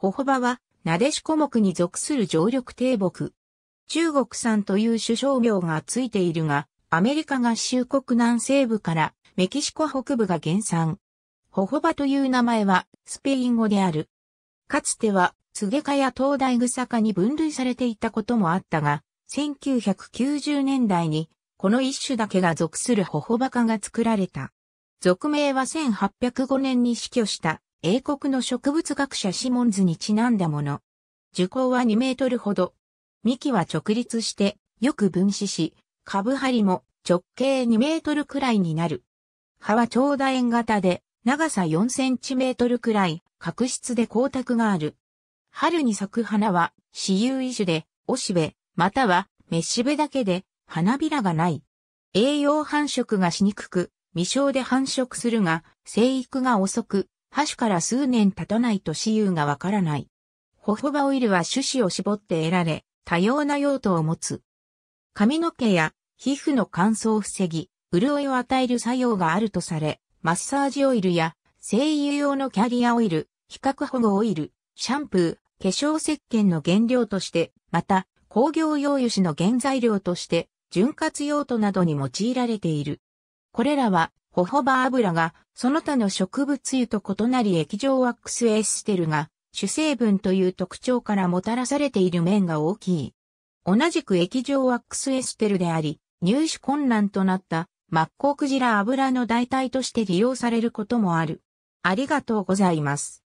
ホホバは、なでしこ目に属する常緑低木。中国産という首相業がついているが、アメリカ合衆国南西部からメキシコ北部が原産。ホホバという名前はスペイン語である。かつては、ツゲ科や東大草科に分類されていたこともあったが、1990年代にこの一種だけが属するホホバ科が作られた。属名は1805年に死去した英国の植物学者シモンズにちなんだもの。樹高は2メートルほど。幹は直立して、よく分子し、株張りも直径2メートルくらいになる。葉は長楕円型で、長さ4センチメートルくらい、角質で光沢がある。春に咲く花は、私有異種で、おしべ、または、めしべだけで、花びらがない。栄養繁殖がしにくく、未生で繁殖するが、生育が遅く、箸から数年経たないと死雄がわからない。ホホバオイルは種子を絞って得られ、多様な用途を持つ。髪の毛や皮膚の乾燥を防ぎ、潤いを与える作用があるとされ、マッサージオイルや精油用のキャリアオイル、比較保護オイル、シャンプー、化粧石鹸の原料として、また工業用油脂の原材料として、潤滑用途などに用いられている。これらはホホバ油が、その他の植物油と異なり液状ワックスエステルが、主成分という特徴からもたらされている面が大きい。同じく液状ワックスエステルであり、入手困難となったマッコウクジラ油の代替として利用されることもある。ありがとうございます。